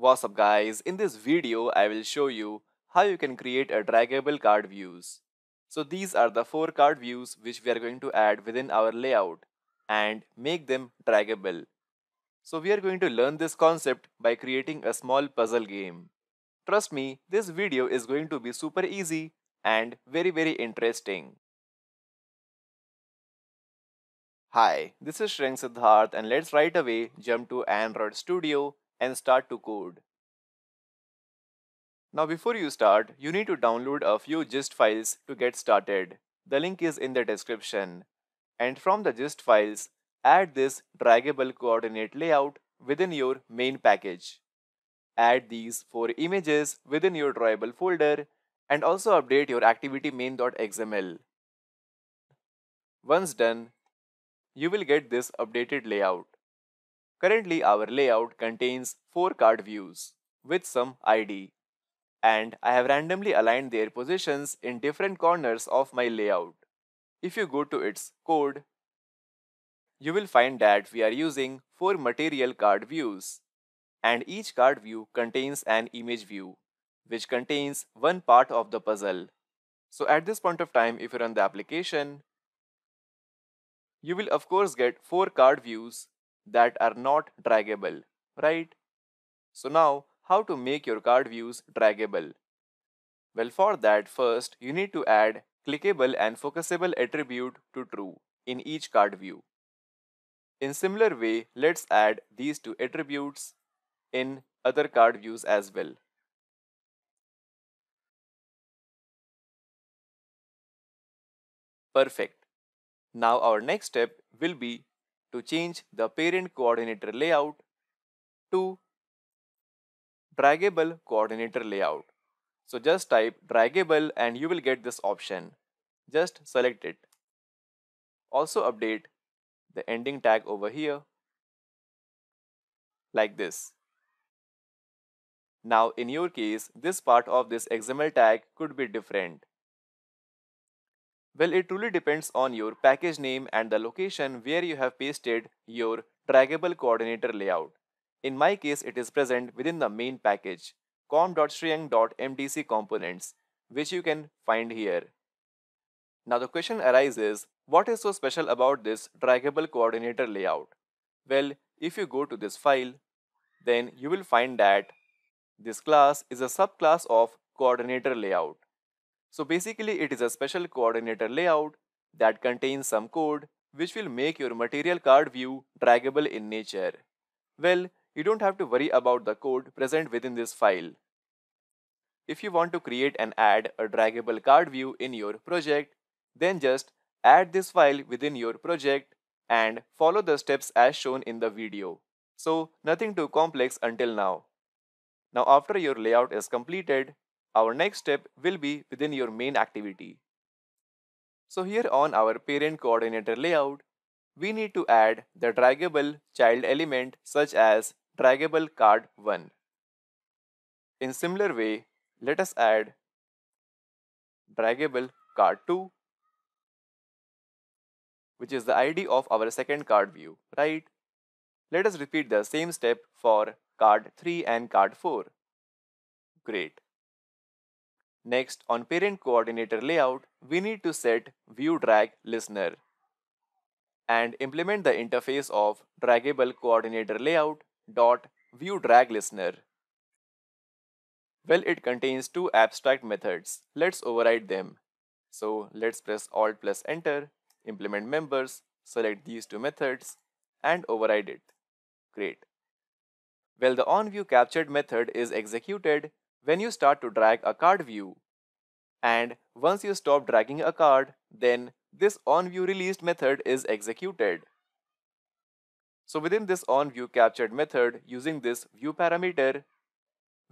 What's up guys, in this video I will show you how you can create a draggable card views. So these are the 4 card views which we are going to add within our layout and make them draggable. So we are going to learn this concept by creating a small puzzle game. Trust me, this video is going to be super easy and very very interesting. Hi, this is Shreng Siddharth and let's right away jump to Android Studio and start to code. Now before you start, you need to download a few gist files to get started. The link is in the description. And from the gist files, add this draggable coordinate layout within your main package. Add these four images within your drawable folder and also update your activity main.xml. Once done, you will get this updated layout. Currently, our layout contains 4 card views with some ID. And I have randomly aligned their positions in different corners of my layout. If you go to its code, you will find that we are using 4 material card views. And each card view contains an image view, which contains one part of the puzzle. So at this point of time, if you run the application, you will of course get 4 card views that are not draggable, right? So now, how to make your card views draggable? Well, for that, first, you need to add clickable and focusable attribute to true in each card view. In similar way, let's add these two attributes in other card views as well. Perfect. Now our next step will be to change the parent coordinator layout to draggable coordinator layout. So just type draggable and you will get this option. Just select it. Also update the ending tag over here like this. Now in your case, this part of this XML tag could be different. Well, it truly depends on your package name and the location where you have pasted your draggable coordinator layout. In my case, it is present within the main package com.string.mdc components, which you can find here. Now the question arises, what is so special about this draggable coordinator layout? Well, if you go to this file, then you will find that this class is a subclass of coordinator layout. So basically it is a special coordinator layout that contains some code which will make your material card view draggable in nature. Well, you don't have to worry about the code present within this file. If you want to create and add a draggable card view in your project, then just add this file within your project and follow the steps as shown in the video. So nothing too complex until now. Now after your layout is completed, our next step will be within your main activity. So here on our parent coordinator layout, we need to add the draggable child element such as draggable card 1. In similar way, let us add draggable card 2 which is the ID of our second card view, right? Let us repeat the same step for card 3 and card 4. Great. Next, on parent coordinator layout, we need to set view drag listener and implement the interface of draggable coordinator layout dot view drag listener. Well, it contains two abstract methods. Let's override them. So let's press Alt plus Enter, implement members, select these two methods and override it. Great. Well, the view captured method is executed when you start to drag a card view. And once you stop dragging a card, then this onViewReleased method is executed. So within this onViewCaptured method, using this view parameter,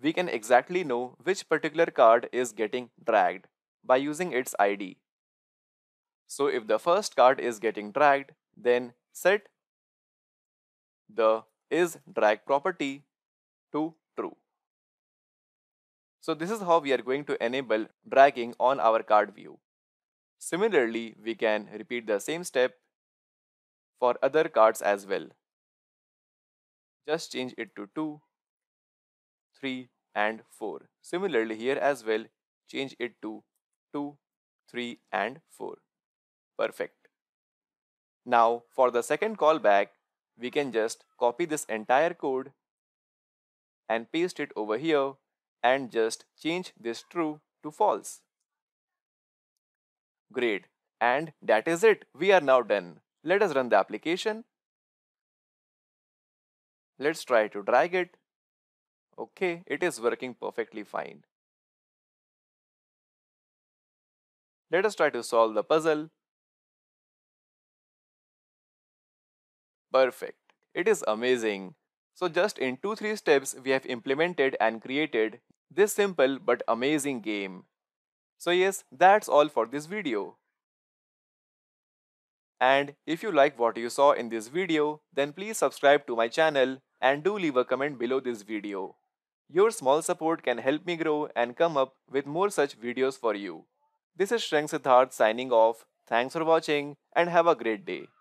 we can exactly know which particular card is getting dragged by using its ID. So if the first card is getting dragged, then set the is drag property to so this is how we are going to enable dragging on our card view. Similarly, we can repeat the same step for other cards as well. Just change it to 2, 3 and 4. Similarly here as well, change it to 2, 3 and 4. Perfect. Now for the second callback, we can just copy this entire code and paste it over here and just change this true to false. Great. And that is it. We are now done. Let us run the application. Let's try to drag it. Okay, it is working perfectly fine. Let us try to solve the puzzle. Perfect. It is amazing. So just in 2-3 steps we have implemented and created this simple but amazing game. So yes, that's all for this video. And if you like what you saw in this video, then please subscribe to my channel and do leave a comment below this video. Your small support can help me grow and come up with more such videos for you. This is Shreng Siddharth signing off. Thanks for watching and have a great day.